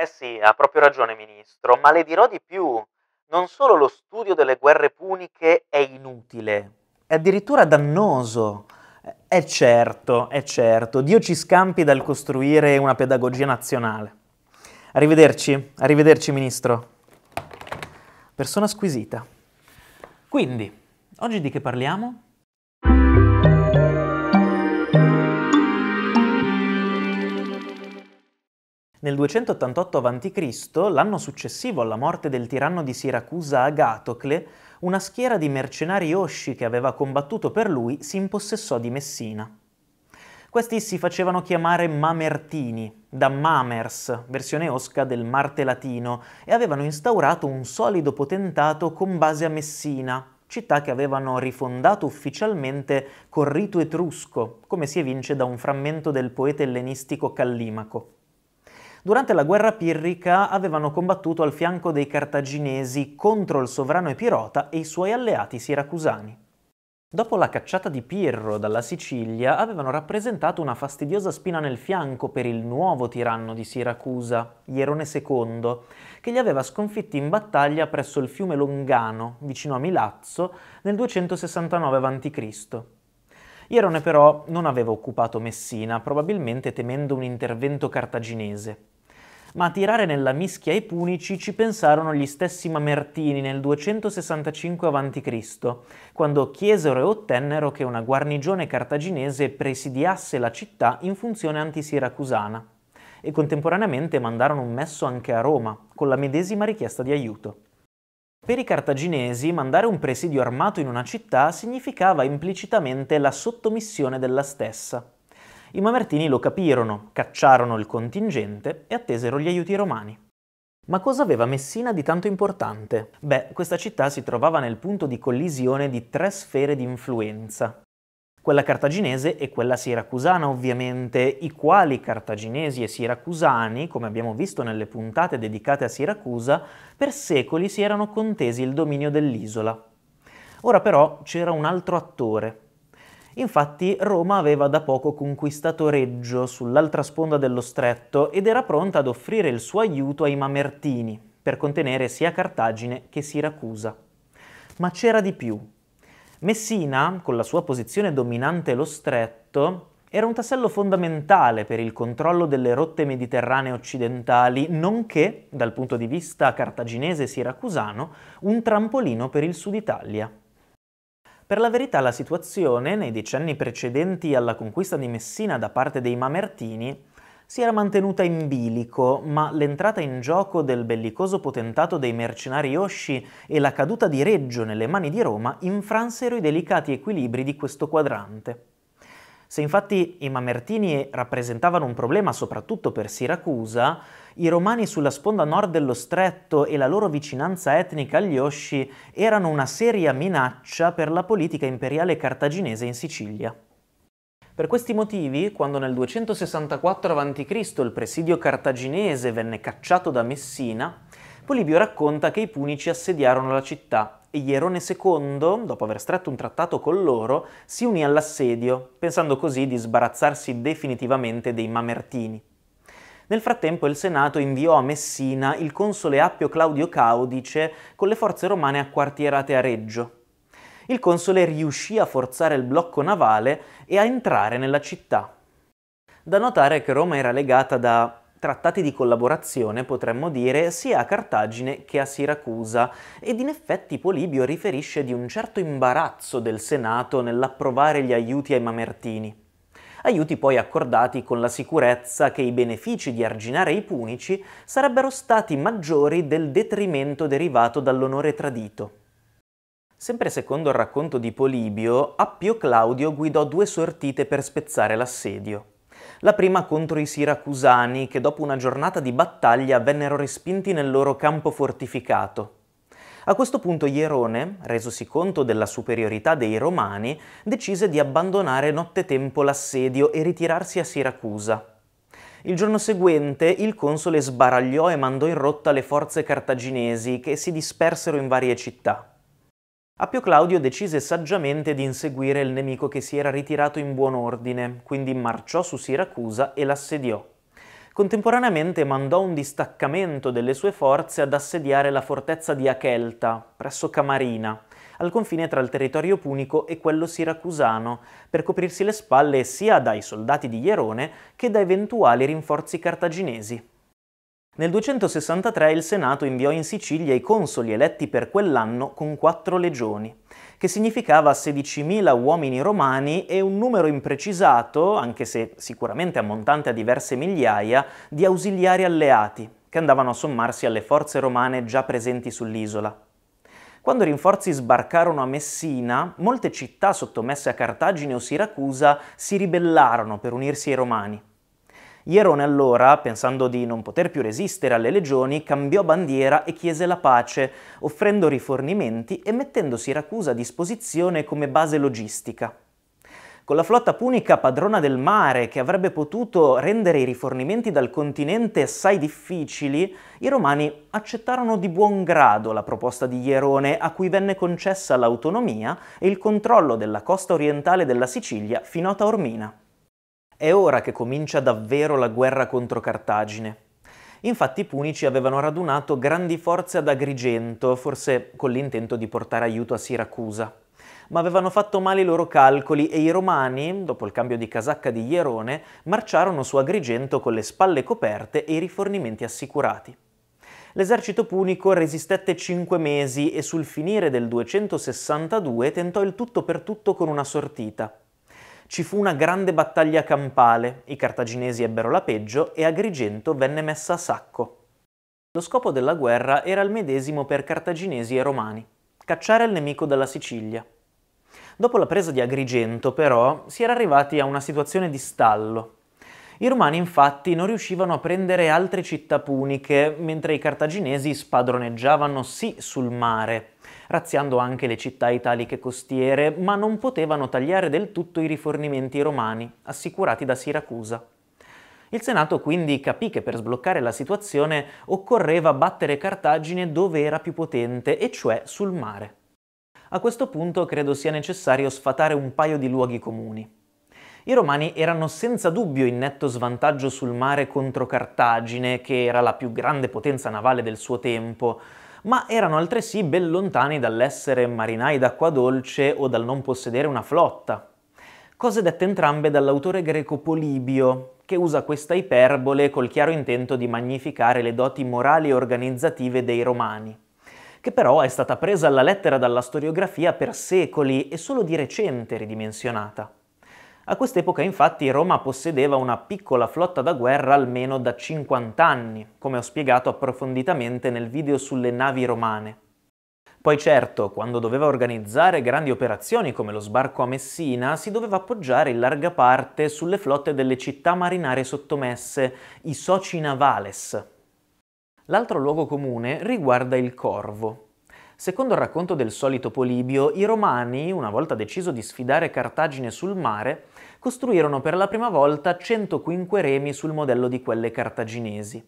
Eh sì, ha proprio ragione, ministro, ma le dirò di più. Non solo lo studio delle guerre puniche è inutile, è addirittura dannoso. Eh, è certo, è certo, Dio ci scampi dal costruire una pedagogia nazionale. Arrivederci, arrivederci ministro. Persona squisita. Quindi, oggi di che parliamo? Nel 288 a.C., l'anno successivo alla morte del tiranno di Siracusa Agatocle, una schiera di mercenari osci che aveva combattuto per lui si impossessò di Messina. Questi si facevano chiamare Mamertini, da Mamers, versione osca del Marte latino, e avevano instaurato un solido potentato con base a Messina, città che avevano rifondato ufficialmente col rito etrusco, come si evince da un frammento del poeta ellenistico Callimaco. Durante la guerra pirrica avevano combattuto al fianco dei cartaginesi contro il sovrano Epirota e i suoi alleati siracusani. Dopo la cacciata di Pirro dalla Sicilia avevano rappresentato una fastidiosa spina nel fianco per il nuovo tiranno di Siracusa, Ierone II, che li aveva sconfitti in battaglia presso il fiume Longano, vicino a Milazzo, nel 269 a.C. Ierone però non aveva occupato Messina, probabilmente temendo un intervento cartaginese. Ma a tirare nella mischia i punici ci pensarono gli stessi Mamertini nel 265 a.C., quando chiesero e ottennero che una guarnigione cartaginese presidiasse la città in funzione antisiracusana e contemporaneamente mandarono un messo anche a Roma, con la medesima richiesta di aiuto. Per i cartaginesi mandare un presidio armato in una città significava implicitamente la sottomissione della stessa. I mamertini lo capirono, cacciarono il contingente e attesero gli aiuti romani. Ma cosa aveva Messina di tanto importante? Beh, questa città si trovava nel punto di collisione di tre sfere di influenza quella cartaginese e quella siracusana ovviamente, i quali cartaginesi e siracusani, come abbiamo visto nelle puntate dedicate a Siracusa, per secoli si erano contesi il dominio dell'isola. Ora però c'era un altro attore. Infatti Roma aveva da poco conquistato Reggio sull'altra sponda dello stretto ed era pronta ad offrire il suo aiuto ai Mamertini per contenere sia Cartagine che Siracusa. Ma c'era di più. Messina, con la sua posizione dominante lo stretto, era un tassello fondamentale per il controllo delle rotte mediterranee occidentali, nonché, dal punto di vista cartaginese e siracusano, un trampolino per il sud Italia. Per la verità la situazione, nei decenni precedenti alla conquista di Messina da parte dei Mamertini, si era mantenuta in bilico, ma l'entrata in gioco del bellicoso potentato dei mercenari Yoshi e la caduta di Reggio nelle mani di Roma infransero i delicati equilibri di questo quadrante. Se infatti i Mamertini rappresentavano un problema soprattutto per Siracusa, i Romani sulla sponda nord dello stretto e la loro vicinanza etnica agli Osci erano una seria minaccia per la politica imperiale cartaginese in Sicilia. Per questi motivi, quando nel 264 a.C. il presidio cartaginese venne cacciato da Messina, Polibio racconta che i punici assediarono la città e Ierone II, dopo aver stretto un trattato con loro, si unì all'assedio, pensando così di sbarazzarsi definitivamente dei Mamertini. Nel frattempo il Senato inviò a Messina il console Appio Claudio Caudice con le forze romane acquartierate a Reggio, il console riuscì a forzare il blocco navale e a entrare nella città. Da notare che Roma era legata da trattati di collaborazione, potremmo dire, sia a Cartagine che a Siracusa, ed in effetti Polibio riferisce di un certo imbarazzo del Senato nell'approvare gli aiuti ai Mamertini. Aiuti poi accordati con la sicurezza che i benefici di arginare i punici sarebbero stati maggiori del detrimento derivato dall'onore tradito. Sempre secondo il racconto di Polibio, Appio Claudio guidò due sortite per spezzare l'assedio. La prima contro i siracusani, che dopo una giornata di battaglia vennero respinti nel loro campo fortificato. A questo punto Ierone, resosi conto della superiorità dei Romani, decise di abbandonare nottetempo l'assedio e ritirarsi a Siracusa. Il giorno seguente il console sbaragliò e mandò in rotta le forze cartaginesi che si dispersero in varie città. Appio Claudio decise saggiamente di inseguire il nemico che si era ritirato in buon ordine, quindi marciò su Siracusa e l'assediò. Contemporaneamente mandò un distaccamento delle sue forze ad assediare la fortezza di Achelta, presso Camarina, al confine tra il territorio punico e quello siracusano, per coprirsi le spalle sia dai soldati di Ierone che da eventuali rinforzi cartaginesi. Nel 263 il Senato inviò in Sicilia i consoli eletti per quell'anno con quattro legioni, che significava 16.000 uomini romani e un numero imprecisato, anche se sicuramente ammontante a diverse migliaia, di ausiliari alleati, che andavano a sommarsi alle forze romane già presenti sull'isola. Quando i rinforzi sbarcarono a Messina, molte città sottomesse a Cartagine o Siracusa si ribellarono per unirsi ai Romani. Ierone allora, pensando di non poter più resistere alle legioni, cambiò bandiera e chiese la pace, offrendo rifornimenti e mettendo Siracusa a disposizione come base logistica. Con la flotta punica padrona del mare, che avrebbe potuto rendere i rifornimenti dal continente assai difficili, i romani accettarono di buon grado la proposta di Ierone, a cui venne concessa l'autonomia e il controllo della costa orientale della Sicilia fino a Taormina. È ora che comincia davvero la guerra contro Cartagine. Infatti i Punici avevano radunato grandi forze ad Agrigento, forse con l'intento di portare aiuto a Siracusa. Ma avevano fatto male i loro calcoli e i Romani, dopo il cambio di casacca di Ierone, marciarono su Agrigento con le spalle coperte e i rifornimenti assicurati. L'esercito punico resistette cinque mesi e sul finire del 262 tentò il tutto per tutto con una sortita. Ci fu una grande battaglia campale, i cartaginesi ebbero la peggio e Agrigento venne messa a sacco. Lo scopo della guerra era il medesimo per cartaginesi e romani, cacciare il nemico dalla Sicilia. Dopo la presa di Agrigento, però, si era arrivati a una situazione di stallo, i romani infatti non riuscivano a prendere altre città puniche, mentre i cartaginesi spadroneggiavano sì sul mare, razziando anche le città italiche costiere, ma non potevano tagliare del tutto i rifornimenti romani, assicurati da Siracusa. Il Senato quindi capì che per sbloccare la situazione occorreva battere Cartagine dove era più potente, e cioè sul mare. A questo punto credo sia necessario sfatare un paio di luoghi comuni. I Romani erano senza dubbio in netto svantaggio sul mare contro Cartagine, che era la più grande potenza navale del suo tempo, ma erano altresì ben lontani dall'essere marinai d'acqua dolce o dal non possedere una flotta. Cose dette entrambe dall'autore greco Polibio, che usa questa iperbole col chiaro intento di magnificare le doti morali e organizzative dei Romani che però è stata presa alla lettera dalla storiografia per secoli e solo di recente ridimensionata. A quest'epoca infatti Roma possedeva una piccola flotta da guerra almeno da 50 anni, come ho spiegato approfonditamente nel video sulle navi romane. Poi certo, quando doveva organizzare grandi operazioni come lo sbarco a Messina, si doveva appoggiare in larga parte sulle flotte delle città marinare sottomesse, i soci navales. L'altro luogo comune riguarda il Corvo. Secondo il racconto del solito Polibio, i romani, una volta deciso di sfidare Cartagine sul mare, costruirono per la prima volta 100 quinqueremi sul modello di quelle cartaginesi.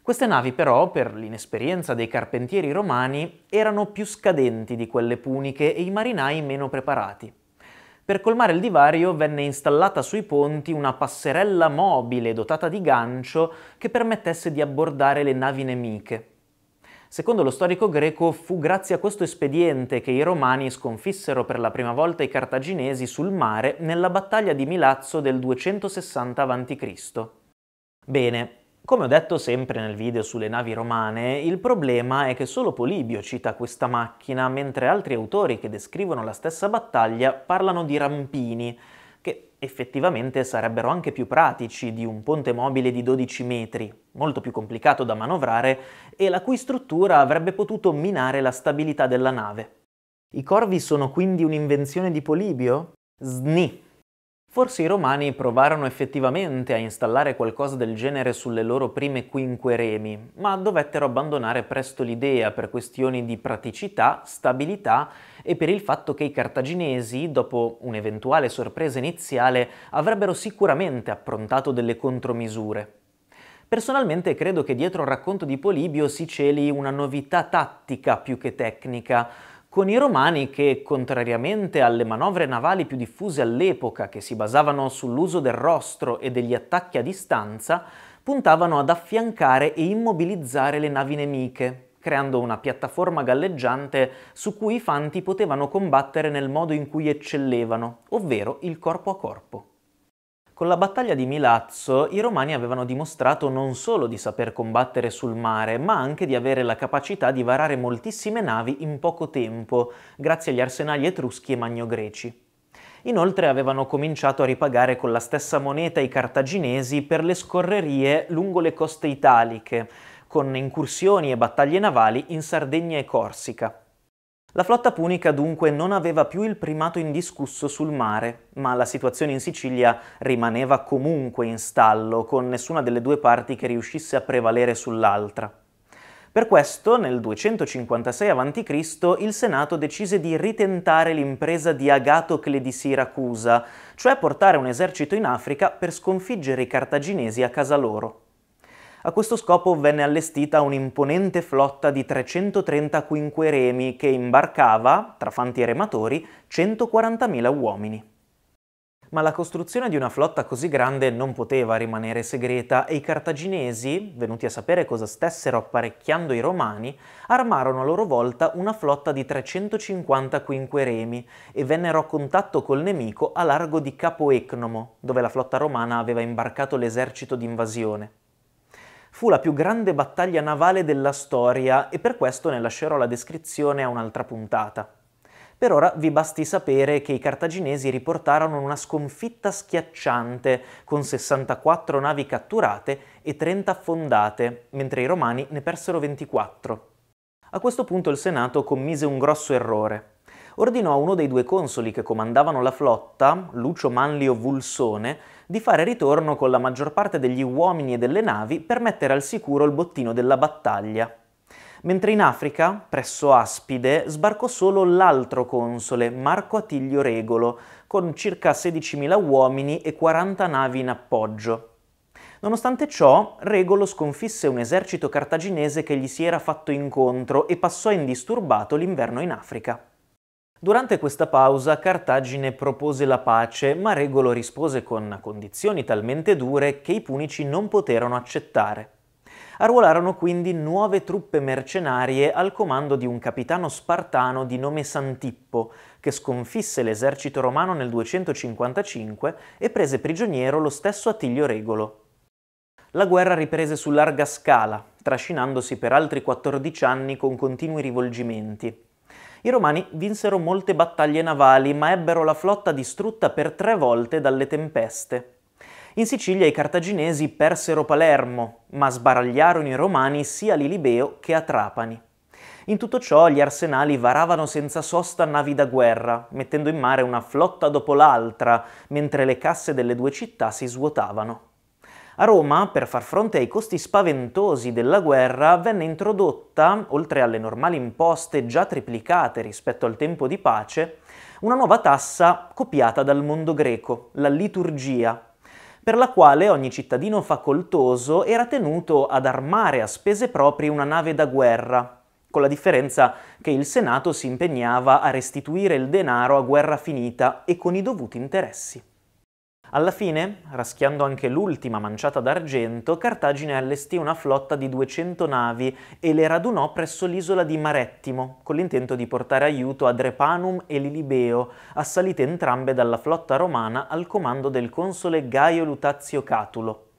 Queste navi però, per l'inesperienza dei carpentieri romani, erano più scadenti di quelle puniche e i marinai meno preparati. Per colmare il divario venne installata sui ponti una passerella mobile dotata di gancio che permettesse di abbordare le navi nemiche, Secondo lo storico greco fu grazie a questo espediente che i romani sconfissero per la prima volta i cartaginesi sul mare nella battaglia di Milazzo del 260 a.C. Bene, come ho detto sempre nel video sulle navi romane, il problema è che solo Polibio cita questa macchina, mentre altri autori che descrivono la stessa battaglia parlano di rampini, effettivamente sarebbero anche più pratici di un ponte mobile di 12 metri, molto più complicato da manovrare e la cui struttura avrebbe potuto minare la stabilità della nave. I corvi sono quindi un'invenzione di Polibio? Sni! Forse i romani provarono effettivamente a installare qualcosa del genere sulle loro prime quinqueremi, ma dovettero abbandonare presto l'idea per questioni di praticità, stabilità e per il fatto che i cartaginesi, dopo un'eventuale sorpresa iniziale, avrebbero sicuramente approntato delle contromisure. Personalmente credo che dietro il racconto di Polibio si celi una novità tattica più che tecnica, con i Romani che, contrariamente alle manovre navali più diffuse all'epoca, che si basavano sull'uso del rostro e degli attacchi a distanza, puntavano ad affiancare e immobilizzare le navi nemiche, creando una piattaforma galleggiante su cui i fanti potevano combattere nel modo in cui eccellevano, ovvero il corpo a corpo. Con la battaglia di Milazzo i romani avevano dimostrato non solo di saper combattere sul mare, ma anche di avere la capacità di varare moltissime navi in poco tempo, grazie agli arsenali etruschi e magno-greci. Inoltre avevano cominciato a ripagare con la stessa moneta i cartaginesi per le scorrerie lungo le coste italiche, con incursioni e battaglie navali in Sardegna e Corsica. La flotta punica dunque non aveva più il primato indiscusso sul mare, ma la situazione in Sicilia rimaneva comunque in stallo, con nessuna delle due parti che riuscisse a prevalere sull'altra. Per questo, nel 256 a.C., il Senato decise di ritentare l'impresa di Agatocle di Siracusa, cioè portare un esercito in Africa per sconfiggere i cartaginesi a casa loro. A questo scopo venne allestita un'imponente flotta di 330 quinqueremi che imbarcava, tra fanti e rematori, 140.000 uomini ma la costruzione di una flotta così grande non poteva rimanere segreta e i cartaginesi, venuti a sapere cosa stessero apparecchiando i romani, armarono a loro volta una flotta di 350 quinqueremi e vennero a contatto col nemico a largo di Capo Ecnomo, dove la flotta romana aveva imbarcato l'esercito d'invasione. Fu la più grande battaglia navale della storia e per questo ne lascerò la descrizione a un'altra puntata. Per ora vi basti sapere che i cartaginesi riportarono una sconfitta schiacciante, con 64 navi catturate e 30 affondate, mentre i romani ne persero 24. A questo punto il Senato commise un grosso errore ordinò a uno dei due consoli che comandavano la flotta, Lucio Manlio Vulsone, di fare ritorno con la maggior parte degli uomini e delle navi per mettere al sicuro il bottino della battaglia. Mentre in Africa, presso Aspide, sbarcò solo l'altro console, Marco Attilio Regolo, con circa 16.000 uomini e 40 navi in appoggio. Nonostante ciò, Regolo sconfisse un esercito cartaginese che gli si era fatto incontro e passò indisturbato l'inverno in Africa. Durante questa pausa Cartagine propose la pace, ma Regolo rispose con condizioni talmente dure che i punici non poterono accettare. Arruolarono quindi nuove truppe mercenarie al comando di un capitano spartano di nome Santippo, che sconfisse l'esercito romano nel 255 e prese prigioniero lo stesso Attilio Regolo. La guerra riprese su larga scala, trascinandosi per altri 14 anni con continui rivolgimenti. I Romani vinsero molte battaglie navali, ma ebbero la flotta distrutta per tre volte dalle tempeste. In Sicilia i cartaginesi persero Palermo, ma sbaragliarono i Romani sia a Lilibeo che a Trapani. In tutto ciò gli arsenali varavano senza sosta navi da guerra, mettendo in mare una flotta dopo l'altra, mentre le casse delle due città si svuotavano. A Roma, per far fronte ai costi spaventosi della guerra, venne introdotta, oltre alle normali imposte già triplicate rispetto al tempo di pace, una nuova tassa copiata dal mondo greco, la liturgia, per la quale ogni cittadino facoltoso era tenuto ad armare a spese proprie una nave da guerra, con la differenza che il Senato si impegnava a restituire il denaro a guerra finita e con i dovuti interessi. Alla fine, raschiando anche l'ultima manciata d'argento, Cartagine allestì una flotta di 200 navi e le radunò presso l'isola di Marettimo, con l'intento di portare aiuto a Drepanum e Lilibeo, assalite entrambe dalla flotta romana al comando del console Gaio Lutazio Catulo.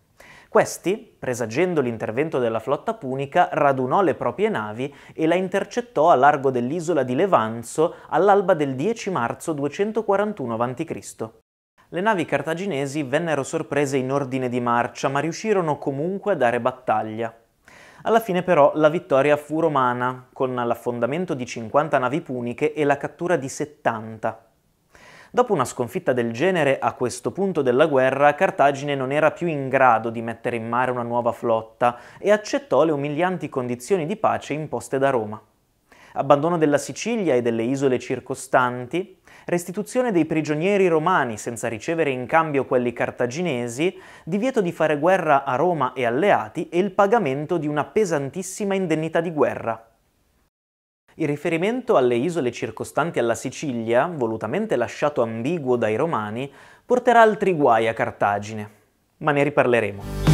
Questi, presagendo l'intervento della flotta punica, radunò le proprie navi e la intercettò a largo dell'isola di Levanzo all'alba del 10 marzo 241 a.C. Le navi cartaginesi vennero sorprese in ordine di marcia, ma riuscirono comunque a dare battaglia. Alla fine però la vittoria fu romana, con l'affondamento di 50 navi puniche e la cattura di 70. Dopo una sconfitta del genere, a questo punto della guerra, Cartagine non era più in grado di mettere in mare una nuova flotta e accettò le umilianti condizioni di pace imposte da Roma. Abbandono della Sicilia e delle isole circostanti, restituzione dei prigionieri romani senza ricevere in cambio quelli cartaginesi, divieto di fare guerra a Roma e alleati e il pagamento di una pesantissima indennità di guerra. Il riferimento alle isole circostanti alla Sicilia, volutamente lasciato ambiguo dai romani, porterà altri guai a Cartagine, ma ne riparleremo.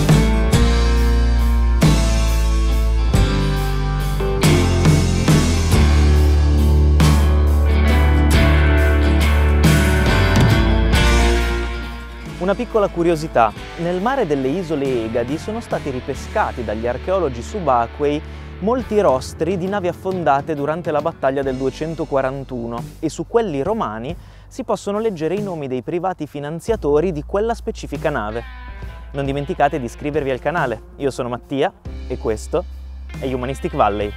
Una piccola curiosità, nel mare delle isole Egadi sono stati ripescati dagli archeologi subacquei molti rostri di navi affondate durante la battaglia del 241 e su quelli romani si possono leggere i nomi dei privati finanziatori di quella specifica nave. Non dimenticate di iscrivervi al canale, io sono Mattia e questo è Humanistic Valley.